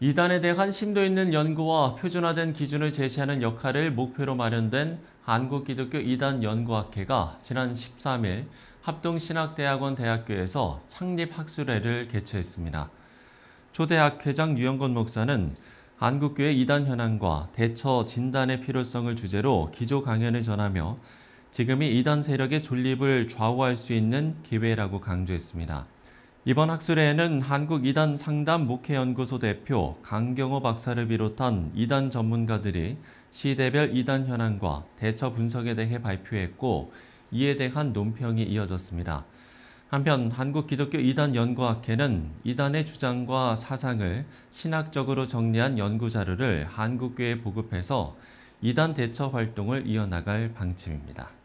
이단에 대한 심도 있는 연구와 표준화된 기준을 제시하는 역할을 목표로 마련된 한국기독교 이단 연구학회가 지난 13일 합동신학대학원 대학교에서 창립학술회를 개최했습니다. 초대학회장 유영건 목사는 한국교회 이단 현황과 대처 진단의 필요성을 주제로 기조 강연을 전하며 지금이 이단 세력의 존립을 좌우할 수 있는 기회라고 강조했습니다. 이번 학술회에는 한국 이단 상담 목회연구소 대표 강경호 박사를 비롯한 이단 전문가들이 시대별 이단 현황과 대처 분석에 대해 발표했고 이에 대한 논평이 이어졌습니다. 한편 한국기독교 이단 연구학회는 이단의 주장과 사상을 신학적으로 정리한 연구 자료를 한국교에 보급해서 이단 대처 활동을 이어나갈 방침입니다.